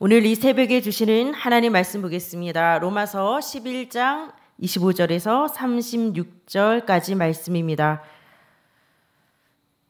오늘 이 새벽에 주시는 하나님 말씀 보겠습니다. 로마서 11장 25절에서 36절까지 말씀입니다.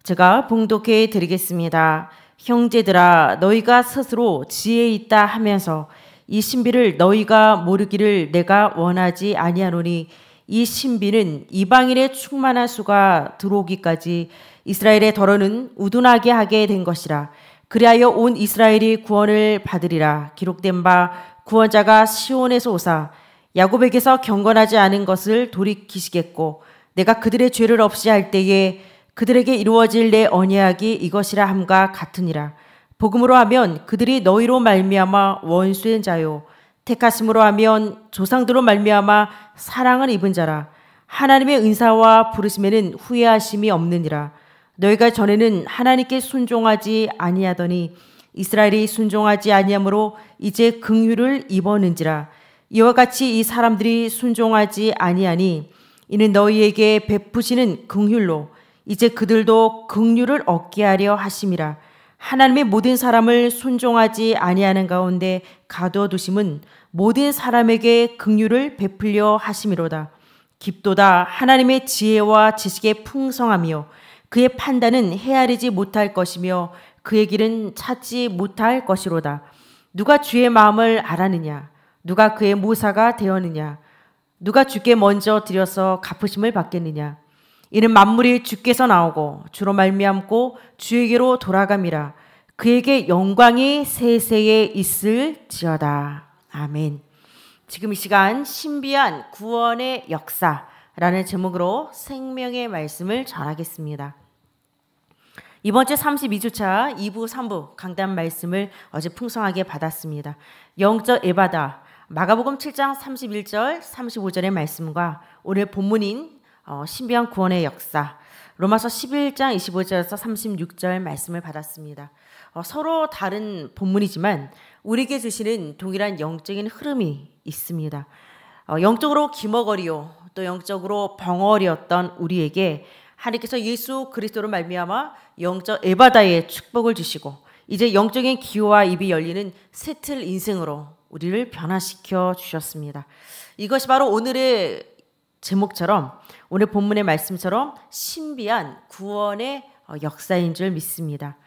제가 봉독해 드리겠습니다. 형제들아 너희가 스스로 지혜 있다 하면서 이 신비를 너희가 모르기를 내가 원하지 아니하노니 이 신비는 이방인의 충만한 수가 들어오기까지 이스라엘의 더러는 우둔하게 하게 된 것이라 그리하여 온 이스라엘이 구원을 받으리라 기록된 바 구원자가 시온에서 오사 야곱에게서 경건하지 않은 것을 돌이키시겠고 내가 그들의 죄를 없이 할 때에 그들에게 이루어질 내 언약이 이것이라 함과 같으니라 복음으로 하면 그들이 너희로 말미암아 원수인 자요 택하심으로 하면 조상들로 말미암아 사랑을 입은 자라 하나님의 은사와 부르심에는 후회하심이 없느니라 너희가 전에는 하나님께 순종하지 아니하더니 이스라엘이 순종하지 아니함으로 이제 긍휼을 입었는지라 이와 같이 이 사람들이 순종하지 아니하니 이는 너희에게 베푸시는 긍휼로 이제 그들도 긍휼을 얻게 하려 하심이라 하나님의 모든 사람을 순종하지 아니하는 가운데 가두어 두심은 모든 사람에게 긍휼을 베풀려 하심이로다 깊도다 하나님의 지혜와 지식의 풍성함이요 그의 판단은 헤아리지 못할 것이며 그의 길은 찾지 못할 것이로다. 누가 주의 마음을 알아느냐? 누가 그의 모사가 되었느냐? 누가 주께 먼저 드려서 갚으심을 받겠느냐? 이는 만물이 주께서 나오고 주로 말미암고 주에게로 돌아감이라. 그에게 영광이 세세에 있을지어다. 아멘. 지금 이 시간 신비한 구원의 역사 라는 제목으로 생명의 말씀을 전하겠습니다. 이번 주 32주차 2부, 3부 강단 말씀을 어제 풍성하게 받았습니다. 영적 에바다 마가복음 7장 31절, 35절의 말씀과 오늘 본문인 어, 신비한 구원의 역사 로마서 11장 25절에서 36절 말씀을 받았습니다. 어, 서로 다른 본문이지만 우리에게 주시는 동일한 영적인 흐름이 있습니다. 어, 영적으로 기머거리요 또 영적으로 벙어리였던 우리에게 하나님께서 예수 그리스도로 말미암아 영적 에바다의 축복을 주시고 이제 영적인 기와 호 입이 열리는 세틀 인생으로 우리를 변화시켜 주셨습니다. 이것이 바로 오늘의 제목처럼 오늘 본문의 말씀처럼 신비한 구원의 어, 역사인 줄 믿습니다.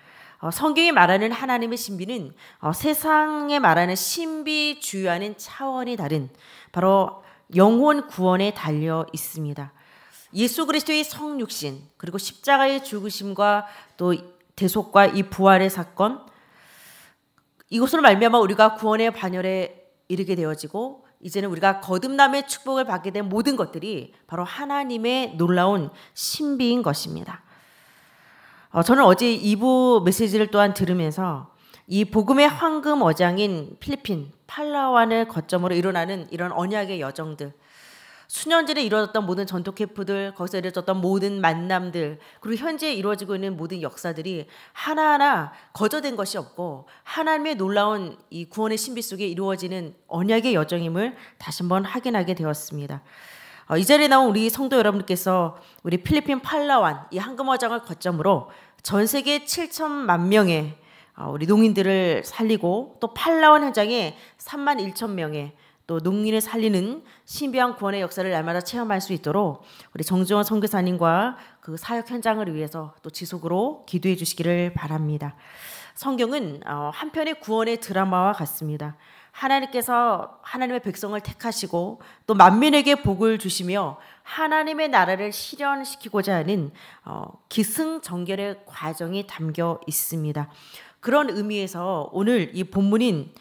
어, 성경이 말하는 하나님의 신비는 어, 세상에 말하는 신비주의와는 차원이 다른 바로 영혼 구원에 달려 있습니다. 예수 그리스도의 성육신 그리고 십자가의 죽으심과 또 대속과 이 부활의 사건 이것으로 말미암아 우리가 구원의 반열에 이르게 되어지고 이제는 우리가 거듭남의 축복을 받게 된 모든 것들이 바로 하나님의 놀라운 신비인 것입니다. 어, 저는 어제 이부 메시지를 또한 들으면서 이 복음의 황금 어장인 필리핀 팔라완을 거점으로 일어나는 이런 언약의 여정들 수년 전에 이루어졌던 모든 전투 캠프들, 거기서 이루어졌던 모든 만남들, 그리고 현재 이루어지고 있는 모든 역사들이 하나하나 거저된 것이 없고 하나님의 놀라운 이 구원의 신비 속에 이루어지는 언약의 여정임을 다시 한번 확인하게 되었습니다. 어, 이 자리에 나온 우리 성도 여러분께서 우리 필리핀 팔라완 이황금어장을 거점으로 전 세계 7천만 명의 어, 우리 농인들을 살리고 또 팔라완 현장에 3만 1천 명의 또 농민을 살리는 신비한 구원의 역사를 날마다 체험할 수 있도록 우리 정주원 선교사님과 그 사역 현장을 위해서 또 지속으로 기도해 주시기를 바랍니다. 성경은 어, 한편의 구원의 드라마와 같습니다. 하나님께서 하나님의 백성을 택하시고 또 만민에게 복을 주시며 하나님의 나라를 실현시키고자 하는 어, 기승전결의 과정이 담겨 있습니다. 그런 의미에서 오늘 이 본문인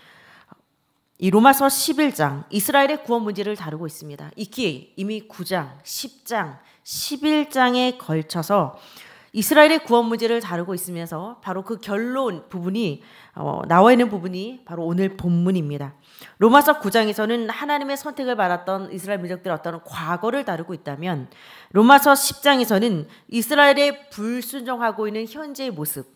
이 로마서 11장 이스라엘의 구원 문제를 다루고 있습니다. 이기 이미 9장, 10장, 11장에 걸쳐서 이스라엘의 구원 문제를 다루고 있으면서 바로 그 결론 부분이 어, 나와 있는 부분이 바로 오늘 본문입니다. 로마서 9장에서는 하나님의 선택을 받았던 이스라엘 민족들의 어떤 과거를 다루고 있다면 로마서 10장에서는 이스라엘의 불순종하고 있는 현재의 모습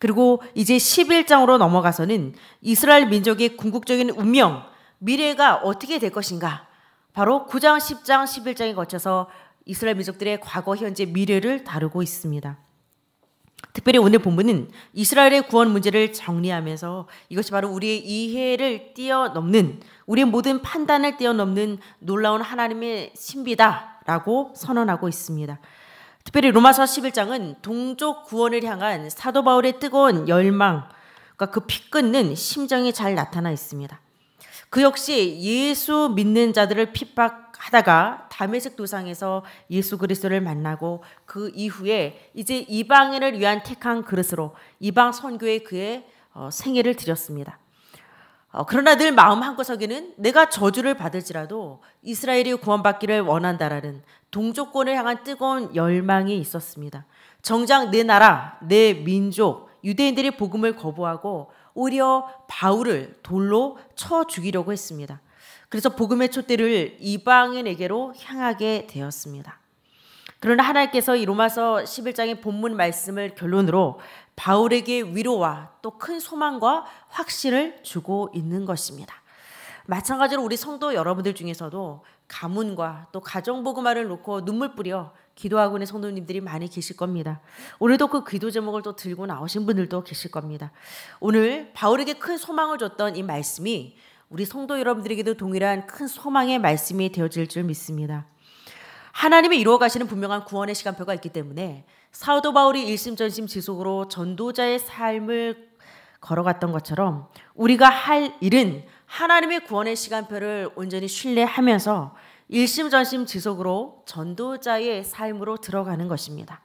그리고 이제 11장으로 넘어가서는 이스라엘 민족의 궁극적인 운명 미래가 어떻게 될 것인가 바로 9장, 10장, 11장에 거쳐서 이스라엘 민족들의 과거, 현재, 미래를 다루고 있습니다. 특별히 오늘 본문은 이스라엘의 구원 문제를 정리하면서 이것이 바로 우리의 이해를 뛰어넘는 우리의 모든 판단을 뛰어넘는 놀라운 하나님의 신비다라고 선언하고 있습니다. 특별히 로마서 11장은 동족 구원을 향한 사도 바울의 뜨거운 열망과 그 피끓는 심정이 잘 나타나 있습니다. 그 역시 예수 믿는 자들을 핍박 하다가 다메섹 도상에서 예수 그리스도를 만나고 그 이후에 이제 이방인을 위한 택한 그릇으로 이방 선교에 그의 어, 생애를 드렸습니다. 어, 그러나 늘 마음 한구석에는 내가 저주를 받을지라도 이스라엘이 구원받기를 원한다라는 동조권을 향한 뜨거운 열망이 있었습니다. 정작 내 나라, 내 민족, 유대인들이 복음을 거부하고 오히려 바울을 돌로 쳐 죽이려고 했습니다. 그래서 복음의 촛대를 이방인에게로 향하게 되었습니다. 그러나 하나님께서 이 로마서 11장의 본문 말씀을 결론으로 바울에게 위로와 또 큰 소망과 확신을 주고 있는 것입니다. 마찬가지로 우리 성도 여러분들 중에서도 가문과 또 가정복음화를 놓고 눈물 뿌려 기도하고 있는 성도님들이 많이 계실 겁니다. 오늘도 그 기도 제목을 또 들고 나오신 분들도 계실 겁니다. 오늘 바울에게 큰 소망을 줬던 이 말씀이 우리 성도 여러분들에게도 동일한 큰 소망의 말씀이 되어질 줄 믿습니다. 하나님이 이루어 가시는 분명한 구원의 시간표가 있기 때문에 사도 바울이 일심전심 지속으로 전도자의 삶을 걸어갔던 것처럼 우리가 할 일은 하나님의 구원의 시간표를 온전히 신뢰하면서 일심전심 지속으로 전도자의 삶으로 들어가는 것입니다.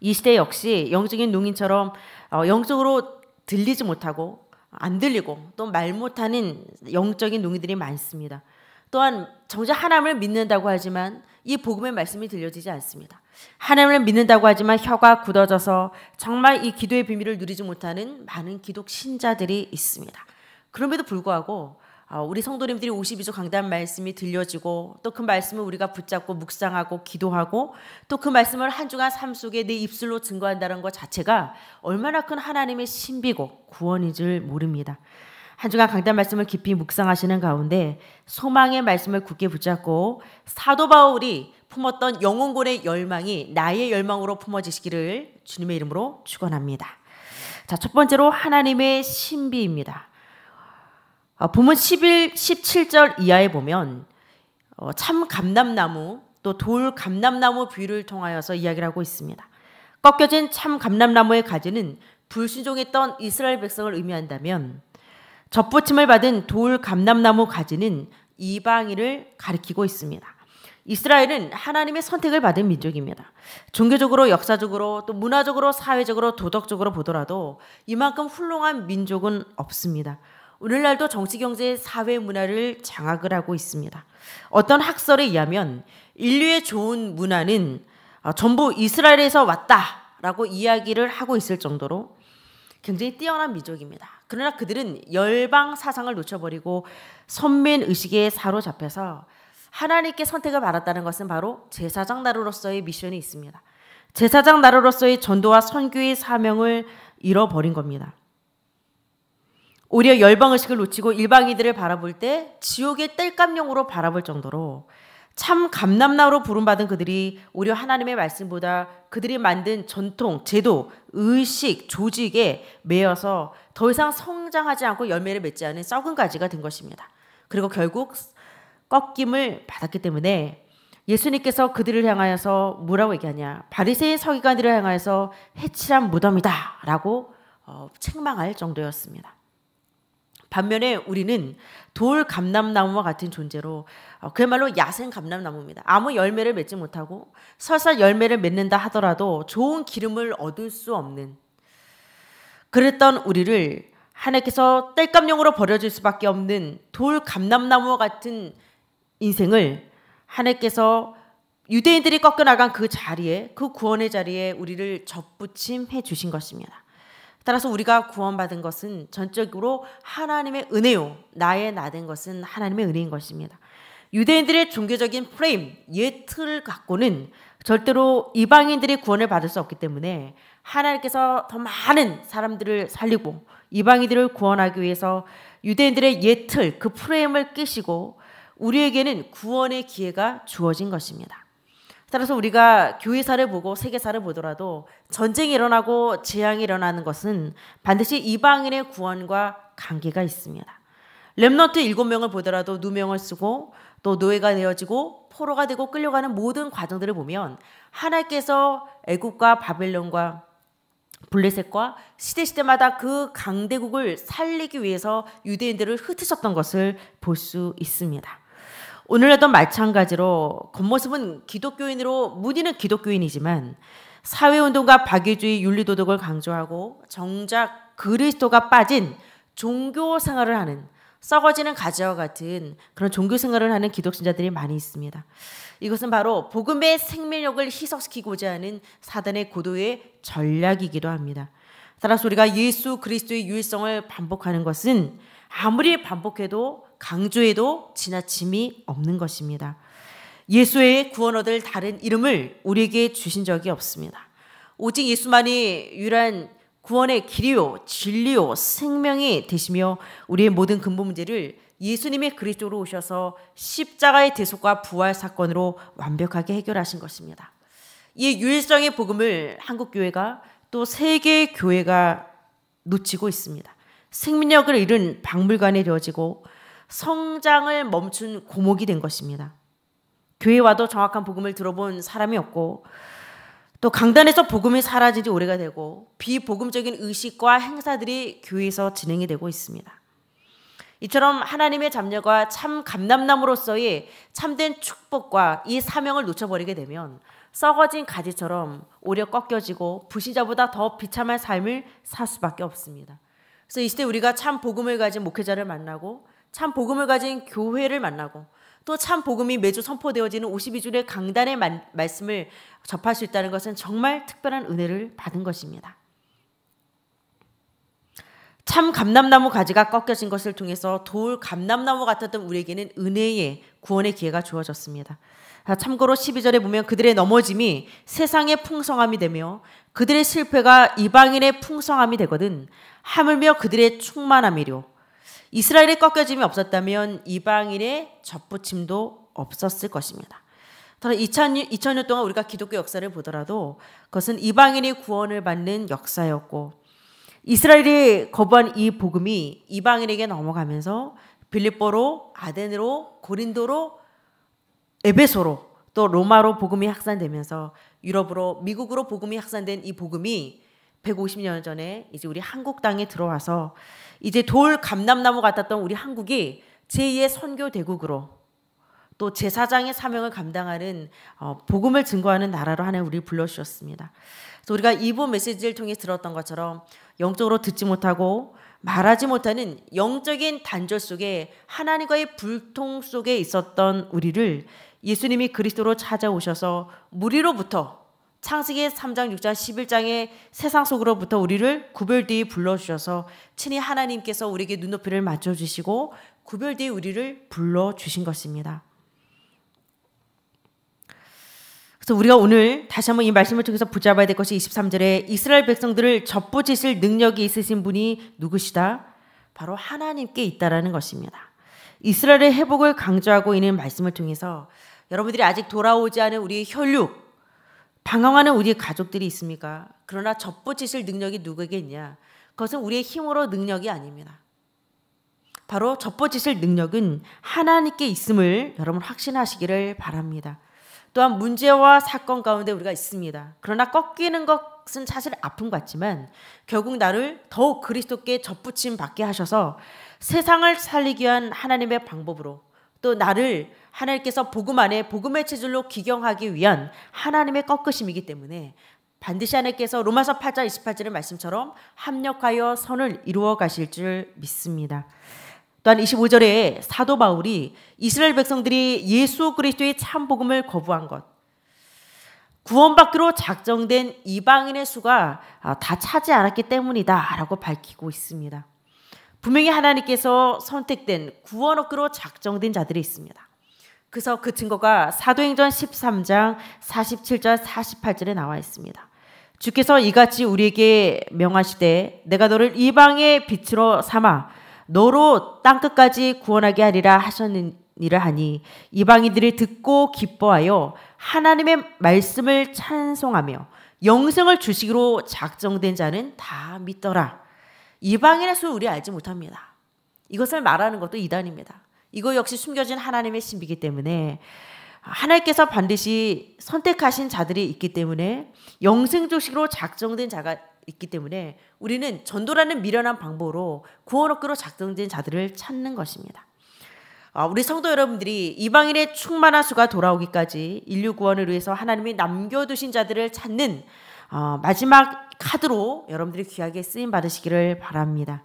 이 시대 역시 영적인 농인처럼 어, 영적으로 들리지 못하고 안 들리고 또 말 못하는 영적인 농이들이 많습니다. 또한 정작 하나님을 믿는다고 하지만 이 복음의 말씀이 들려지지 않습니다. 하나님을 믿는다고 하지만 혀가 굳어져서 정말 이 기도의 비밀을 누리지 못하는 많은 기독 신자들이 있습니다. 그럼에도 불구하고 어, 우리 성도님들이 52조 강단 말씀이 들려지고 또 그 말씀을 우리가 붙잡고 묵상하고 기도하고 또 그 말씀을 한 주간 삶 속에 내 네 입술로 증거한다는 것 자체가 얼마나 큰 하나님의 신비고 구원인 줄 모릅니다. 한 주간 강단 말씀을 깊이 묵상하시는 가운데 소망의 말씀을 굳게 붙잡고 사도 바울이 품었던 영혼골의 열망이 나의 열망으로 품어지시기를 주님의 이름으로 축원합니다. 자, 첫 번째로 하나님의 신비입니다. 아, 본문 11, 17절 이하에 보면 어, 참 감람나무 또 돌 감람나무 비유를 통하여서 이야기를 하고 있습니다. 꺾여진 참 감람나무의 가지는 불순종했던 이스라엘 백성을 의미한다면 접붙임을 받은 돌 감람나무 가지는 이방인을 가리키고 있습니다. 이스라엘은 하나님의 선택을 받은 민족입니다. 종교적으로, 역사적으로, 또 문화적으로, 사회적으로, 도덕적으로 보더라도 이만큼 훌륭한 민족은 없습니다. 오늘날도 정치, 경제, 사회, 문화를 장악을 하고 있습니다. 어떤 학설에 의하면 인류의 좋은 문화는 어, 전부 이스라엘에서 왔다라고 이야기를 하고 있을 정도로 굉장히 뛰어난 민족입니다. 그러나 그들은 열방 사상을 놓쳐버리고 선민 의식에 사로잡혀서 하나님께 선택을 받았다는 것은 바로 제사장 나로로서의 미션이 있습니다. 제사장 나로로서의 전도와 선교의 사명을 잃어버린 겁니다. 오히려 열방의식을 놓치고 일방이들을 바라볼 때 지옥의 땔감령으로 바라볼 정도로 참 감남나로 부름받은 그들이 오히려 하나님의 말씀보다 그들이 만든 전통, 제도, 의식, 조직에 매여서 더 이상 성장하지 않고 열매를 맺지 않은 썩은 가지가 된 것입니다. 그리고 결국 꺾임을 받았기 때문에 예수님께서 그들을 향하여서 뭐라고 얘기하냐. 바리새인 서기관들을 향하여서 해칠한 무덤이다. 라고 어, 책망할 정도였습니다. 반면에 우리는 돌 감람나무와 같은 존재로 어, 그야말로 야생 감람나무입니다. 아무 열매를 맺지 못하고 설사 열매를 맺는다 하더라도 좋은 기름을 얻을 수 없는 그랬던 우리를 하나님께서 땔감용으로 버려질 수밖에 없는 돌 감람나무와 같은 인생을 하나님께서 유대인들이 꺾여나간 그 자리에 그 구원의 자리에 우리를 접붙임해 주신 것입니다. 따라서 우리가 구원받은 것은 전적으로 하나님의 은혜요. 나의 나된 것은 하나님의 은혜인 것입니다. 유대인들의 종교적인 프레임, 예틀 갖고는 절대로 이방인들이 구원을 받을 수 없기 때문에 하나님께서 더 많은 사람들을 살리고 이방인들을 구원하기 위해서 유대인들의 예틀, 그 프레임을 깨시고 우리에게는 구원의 기회가 주어진 것입니다. 따라서 우리가 교회사를 보고 세계사를 보더라도 전쟁이 일어나고 재앙이 일어나는 것은 반드시 이방인의 구원과 관계가 있습니다. 렘넌트 일곱 명을 보더라도 누명을 쓰고 또 노예가 되어지고 포로가 되고 끌려가는 모든 과정들을 보면 하나님께서 애국과 바벨론과 블레셋과 시대시대마다 그 강대국을 살리기 위해서 유대인들을 흩으셨던 것을 볼 수 있습니다. 오늘날도 마찬가지로 겉모습은 기독교인으로 무늬는 기독교인이지만 사회운동가 박애주의 윤리도덕을 강조하고 정작 그리스도가 빠진 종교 생활을 하는 썩어지는 가지와 같은 그런 종교 생활을 하는 기독신자들이 많이 있습니다. 이것은 바로 복음의 생명력을 희석시키고자 하는 사단의 고도의 전략이기도 합니다. 따라서 우리가 예수 그리스도의 유일성을 반복하는 것은 아무리 반복해도 강조에도 지나침이 없는 것입니다. 예수의 구원 얻을 다른 이름을 우리에게 주신 적이 없습니다. 오직 예수만이 유일한 구원의 길이요, 진리요, 생명이 되시며 우리의 모든 근본 문제를 예수님의 그리스도로 오셔서 십자가의 대속과 부활 사건으로 완벽하게 해결하신 것입니다. 이 유일성의 복음을 한국 교회가 또 세계 교회가 놓치고 있습니다. 생명력을 잃은 박물관이 되어지고 성장을 멈춘 고목이 된 것입니다. 교회와도 정확한 복음을 들어본 사람이 없고 또 강단에서 복음이 사라진 지 오래가 되고 비복음적인 의식과 행사들이 교회에서 진행이 되고 있습니다. 이처럼 하나님의 자녀가 참 감남남으로서의 참된 축복과 이 사명을 놓쳐버리게 되면 썩어진 가지처럼 오려 꺾여지고 부시자보다 더 비참한 삶을 살 수밖에 없습니다. 그래서 이 시대 우리가 참 복음을 가진 목회자를 만나고 참 복음을 가진 교회를 만나고 또 참 복음이 매주 선포되어지는 52주의 강단의 말씀을 접할 수 있다는 것은 정말 특별한 은혜를 받은 것입니다. 참 감남나무 가지가 꺾여진 것을 통해서 돌 감남나무 같았던 우리에게는 은혜의 구원의 기회가 주어졌습니다. 아, 참고로 12절에 보면 그들의 넘어짐이 세상의 풍성함이 되며 그들의 실패가 이방인의 풍성함이 되거든 하물며 그들의 충만함이료 이스라엘의 꺾여짐이 없었다면 이방인의 접붙임도 없었을 것입니다. 2000년, 2000년 동안 우리가 기독교 역사를 보더라도 그것은 이방인의 구원을 받는 역사였고 이스라엘이 거부한 이 복음이 이방인에게 넘어가면서 빌립보로 아덴으로 고린도로 에베소로 또 로마로 복음이 확산되면서 유럽으로 미국으로 복음이 확산된 이 복음이 150년 전에 이제 우리 한국 땅에 들어와서 이제 돌 감남나무 같았던 우리 한국이 제2의 선교 대국으로 또 제사장의 사명을 감당하는 어, 복음을 증거하는 나라로 하나님 우리를 불러주셨습니다. 그래서 우리가 이부 메시지를 통해 들었던 것처럼 영적으로 듣지 못하고 말하지 못하는 영적인 단절 속에 하나님과의 불통 속에 있었던 우리를 예수님이 그리스도로 찾아오셔서 무리로부터 창세기 3장 6장 11장의 세상 속으로부터 우리를 구별뒤 불러주셔서 친히 하나님께서 우리에게 눈높이를 맞춰주시고 구별뒤 우리를 불러주신 것입니다. 그래서 우리가 오늘 다시 한번 이 말씀을 통해서 붙잡아야 될 것이 23절에 이스라엘 백성들을 접붙이실 능력이 있으신 분이 누구시다? 바로 하나님께 있다라는 것입니다. 이스라엘의 회복을 강조하고 있는 말씀을 통해서 여러분들이 아직 돌아오지 않은 우리의 혈육, 방황하는 우리의 가족들이 있습니까? 그러나 접붙이실 능력이 누구에게 있냐? 그것은 우리의 힘으로 능력이 아닙니다. 바로 접붙이실 능력은 하나님께 있음을 여러분 확신하시기를 바랍니다. 또한 문제와 사건 가운데 우리가 있습니다. 그러나 꺾이는 것은 사실 아픔 같지만 결국 나를 더욱 그리스도께 접붙임 받게 하셔서 세상을 살리기 위한 하나님의 방법으로 또 나를 하나님께서 복음 안에 복음의 체질로 기경하기 위한 하나님의 꺾으심이기 때문에 반드시 하나님께서 로마서 8장 28절의 말씀처럼 합력하여 선을 이루어 가실 줄 믿습니다. 또한 25절에 사도 바울이 이스라엘 백성들이 예수 그리스도의 참 복음을 거부한 것 구원받기로 작정된 이방인의 수가 아, 다 차지 않았기 때문이다라고 밝히고 있습니다. 분명히 하나님께서 선택된 구원 얻기로 작정된 자들이 있습니다. 그래서 그 증거가 사도행전 13장 47절 48절에 나와 있습니다. 주께서 이같이 우리에게 명하시되 내가 너를 이방의 빛으로 삼아 너로 땅 끝까지 구원하게 하리라 하셨느니라 하니 이방인들이 듣고 기뻐하여 하나님의 말씀을 찬송하며 영생을 주시기로 작정된 자는 다 믿더라. 이방인의 수를 우리 알지 못합니다. 이것을 말하는 것도 이단입니다. 이거 역시 숨겨진 하나님의 신비이기 때문에 하나님께서 반드시 선택하신 자들이 있기 때문에 영생조식으로 작정된 자가 있기 때문에 우리는 전도라는 미련한 방법으로 구원 얻기로 작정된 자들을 찾는 것입니다. 아, 우리 성도 여러분들이 이방인의 충만한 수가 돌아오기까지 인류 구원을 위해서 하나님이 남겨두신 자들을 찾는 아, 마지막 카드로 여러분들이 귀하게 쓰임 받으시기를 바랍니다.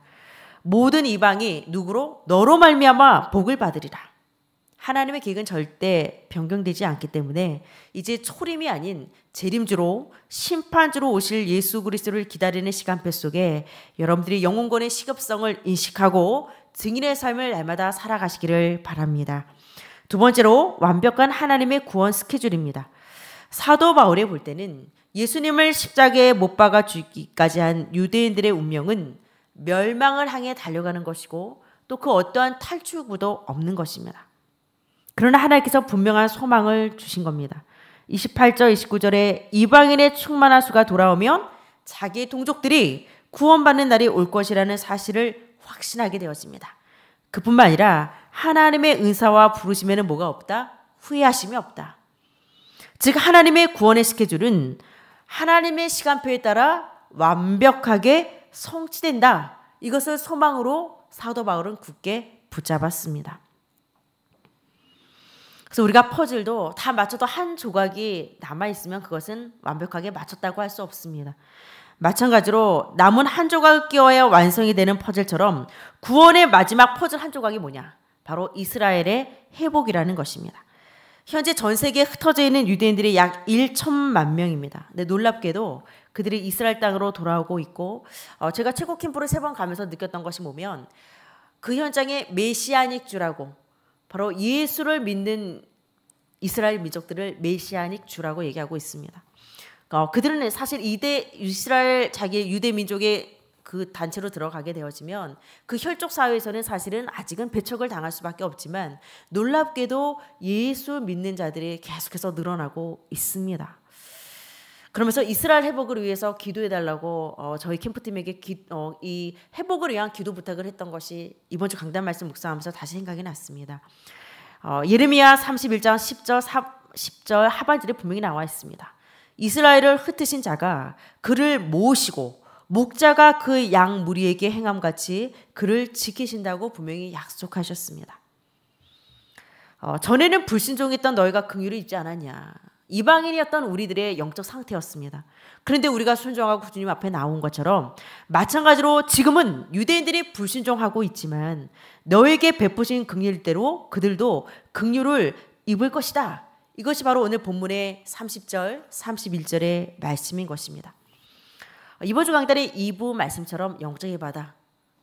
모든 이방이 누구로 너로 말미암아 복을 받으리라. 하나님의 계획은 절대 변경되지 않기 때문에 이제 초림이 아닌 재림주로 심판주로 오실 예수 그리스도를 기다리는 시간표 속에 여러분들이 영혼권의 시급성을 인식하고 증인의 삶을 날마다 살아가시기를 바랍니다. 두 번째로 완벽한 하나님의 구원 스케줄입니다. 사도 바울에볼 때는 예수님을 십자가에 못 박아 죽기까지 한 유대인들의 운명은 멸망을 향해 달려가는 것이고 또 그 어떠한 탈출구도 없는 것입니다. 그러나 하나님께서 분명한 소망을 주신 겁니다. 28절 29절에 이방인의 충만한 수가 돌아오면 자기 동족들이 구원받는 날이 올 것이라는 사실을 확신하게 되었습니다. 그뿐만 아니라 하나님의 은사와 부르심에는 뭐가 없다? 후회하심이 없다. 즉 하나님의 구원의 스케줄은 하나님의 시간표에 따라 완벽하게 성취된다. 이것을 소망으로 사도 바울은 굳게 붙잡았습니다. 그래서 우리가 퍼즐도 다 맞춰도 한 조각이 남아 있으면 그것은 완벽하게 맞췄다고 할 수 없습니다. 마찬가지로 남은 한 조각을 끼워야 완성이 되는 퍼즐처럼 구원의 마지막 퍼즐 한 조각이 뭐냐? 바로 이스라엘의 회복이라는 것입니다. 현재 전 세계에 흩어져 있는 유대인들이 약 1천만 명입니다. 근데 놀랍게도 그들이 이스라엘 땅으로 돌아오고 있고 어, 제가 최고 캠프를 세 번 가면서 느꼈던 것이 뭐면 그 현장에 메시아닉 주라고 바로 예수를 믿는 이스라엘 민족들을 메시아닉 주라고 얘기하고 있습니다. 어, 그들은 사실 이대 이스라엘 자기 유대 민족의 그 단체로 들어가게 되어지면 그 혈족 사회에서는 사실은 아직은 배척을 당할 수밖에 없지만 놀랍게도 예수 믿는 자들이 계속해서 늘어나고 있습니다. 그러면서 이스라엘 회복을 위해서 기도해 달라고 어, 저희 캠프팀에게 기, 어, 이 회복을 위한 기도 부탁을 했던 것이 이번 주 강단 말씀 묵상하면서 다시 생각이 났습니다. 어, 예레미야 31장 10절 3, 10절 하반절에 분명히 나와 있습니다. 이스라엘을 흩으신 자가 그를 모으시고 목자가 그 양 무리에게 행함 같이 그를 지키신다고 분명히 약속하셨습니다. 어, 전에는 불신종했던 너희가 긍휼을 입지 않았냐. 이방인이었던 우리들의 영적 상태였습니다. 그런데 우리가 순종하고 주님 앞에 나온 것처럼 마찬가지로 지금은 유대인들이 불순종하고 있지만 너에게 베푸신 긍휼대로 그들도 긍휼을 입을 것이다. 이것이 바로 오늘 본문의 30절, 31절의 말씀인 것입니다. 이번 주 강단의 2부 말씀처럼 영적인 바다,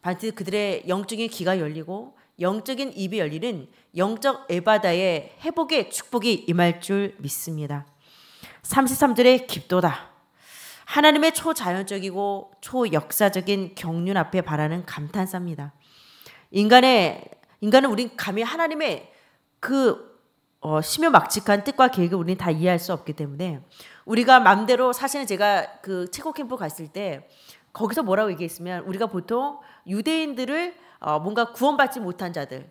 반드 그들의 영적인 귀가 열리고 영적인 입이 열리는 영적 에바다의 회복의 축복이 임할 줄 믿습니다. 33절의 깊도다. 하나님의 초자연적이고 초역사적인 경륜 앞에 바라는 감탄사입니다. 인간의 인간은 우린 감히 하나님의 그 어, 심요 막직한 뜻과 계획을 우리다 이해할 수 없기 때문에 우리가 마음대로 사실은 제가 그 체코 캠프 갔을 때 거기서 뭐라고 얘기했으면 우리가 보통 유대인들을 어, 뭔가 구원받지 못한 자들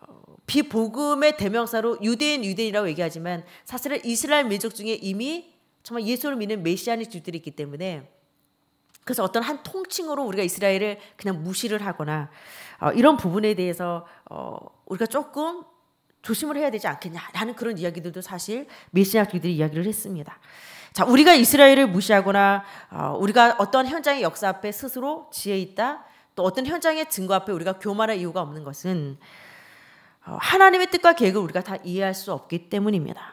어, 비복음의 대명사로 유대인 유대인이라고 얘기하지만 사실은 이스라엘 민족 중에 이미 정말 예수를 믿는 메시아닉 주들이 있기 때문에 그래서 어떤 한 통칭으로 우리가 이스라엘을 그냥 무시를 하거나 어, 이런 부분에 대해서 어, 우리가 조금 조심을 해야 되지 않겠냐라는 그런 이야기들도 사실 메시아주들이 이야기를 했습니다. 자, 우리가 이스라엘을 무시하거나 어, 우리가 어떤 현장의 역사 앞에 스스로 지혜 있다, 또 어떤 현장의 증거 앞에 우리가 교만할 이유가 없는 것은 어, 하나님의 뜻과 계획을 우리가 다 이해할 수 없기 때문입니다.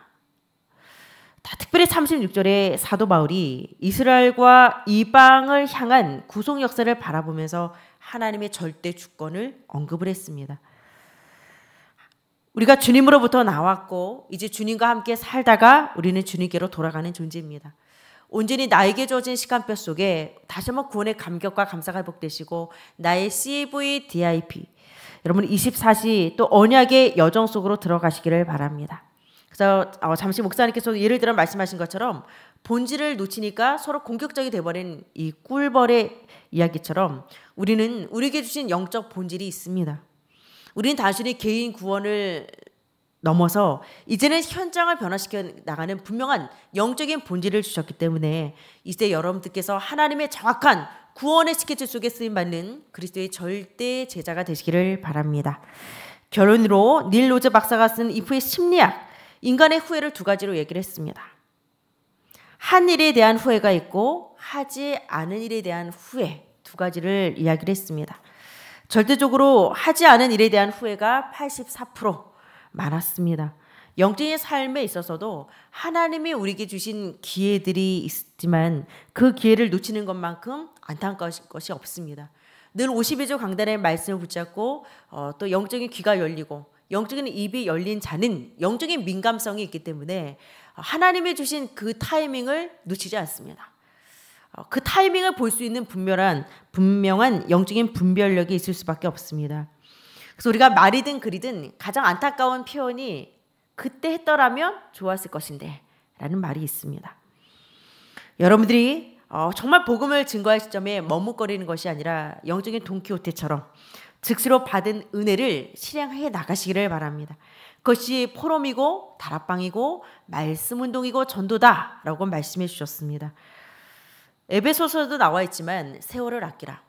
특별히 36절에 사도 바울이 이스라엘과 이방을 향한 구속 역사를 바라보면서 하나님의 절대 주권을 언급을 했습니다. 우리가 주님으로부터 나왔고 이제 주님과 함께 살다가 우리는 주님께로 돌아가는 존재입니다. 온전히 나에게 주어진 시간표 속에 다시 한번 구원의 감격과 감사가 회복되시고 나의 CV, DIP 여러분 24시 또 언약의 여정 속으로 들어가시기를 바랍니다. 그래서 어, 잠시 목사님께서 예를 들어 말씀하신 것처럼 본질을 놓치니까 서로 공격적이 돼버린 이 꿀벌의 이야기처럼 우리는 우리에게 주신 영적 본질이 있습니다. 우리는 단순히 개인 구원을 넘어서 이제는 현장을 변화시켜 나가는 분명한 영적인 본질을 주셨기 때문에 이제 여러분들께서 하나님의 정확한 구원의 스케치 속에 쓰임받는 그리스도의 절대 제자가 되시기를 바랍니다. 결론으로 닐 로즈 박사가 쓴 이프의 심리학, 인간의 후회를 두 가지로 얘기를 했습니다. 한 일에 대한 후회가 있고 하지 않은 일에 대한 후회 두 가지를 이야기를 했습니다. 절대적으로 하지 않은 일에 대한 후회가 84%, 많았습니다. 영적인 삶에 있어서도 하나님이 우리에게 주신 기회들이 있지만 그 기회를 놓치는 것만큼 안타까운 것이 없습니다. 늘 52조 강단의 말씀을 붙잡고 어, 또 영적인 귀가 열리고 영적인 입이 열린 자는 영적인 민감성이 있기 때문에 하나님이 주신 그 타이밍을 놓치지 않습니다. 어, 그 타이밍을 볼 수 있는 분명한 분명한 영적인 분별력이 있을 수밖에 없습니다. 그래서 우리가 말이든 그리든 가장 안타까운 표현이 그때 했더라면 좋았을 것인데 라는 말이 있습니다. 여러분들이 어, 정말 복음을 증거할 시점에 머뭇거리는 것이 아니라 영적인 돈키호테처럼 즉시로 받은 은혜를 실행해 나가시기를 바랍니다. 그것이 포럼이고 다락방이고 말씀운동이고 전도다라고 말씀해 주셨습니다. 에베소서도 나와 있지만 세월을 아끼라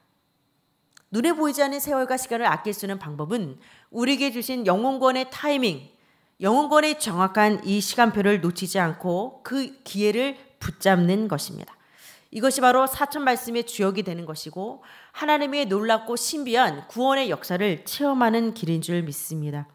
눈에 보이지 않는 세월과 시간을 아낄 수 있는 방법은 우리에게 주신 영혼권의 타이밍, 영혼권의 정확한 이 시간표를 놓치지 않고 그 기회를 붙잡는 것입니다. 이것이 바로 사천 말씀의 주역이 되는 것이고 하나님의 놀랍고 신비한 구원의 역사를 체험하는 길인 줄 믿습니다.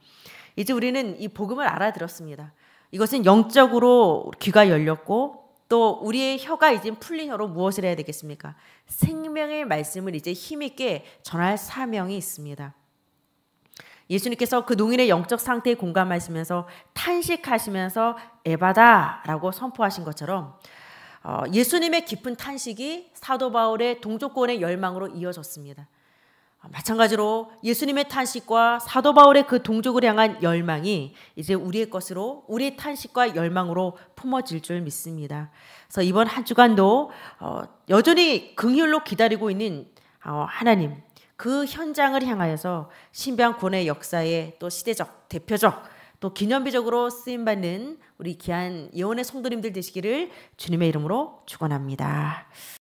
이제 우리는 이 복음을 알아들었습니다. 이것은 영적으로 귀가 열렸고 또 우리의 혀가 이제 풀린 혀로 무엇을 해야 되겠습니까? 생명의 말씀을 이제 힘있게 전할 사명이 있습니다. 예수님께서 그 농인의 영적 상태에 공감하시면서 탄식하시면서 에바다라고 선포하신 것처럼 어, 예수님의 깊은 탄식이 사도 바울의 동족권의 열망으로 이어졌습니다. 아, 마찬가지로 예수님의 탄식과 사도 바울의 그 동족을 향한 열망이 이제 우리의 것으로 우리의 탄식과 열망으로 품어질 줄 믿습니다. 그래서 이번 한 주간도 어, 여전히 긍휼로 기다리고 있는 어, 하나님 그 현장을 향하여서 신병군의 비 역사에 또 시대적 대표적 또 기념비적으로 쓰임받는 우리 귀한 예원의 성도님들 되시기를 주님의 이름으로 축원합니다.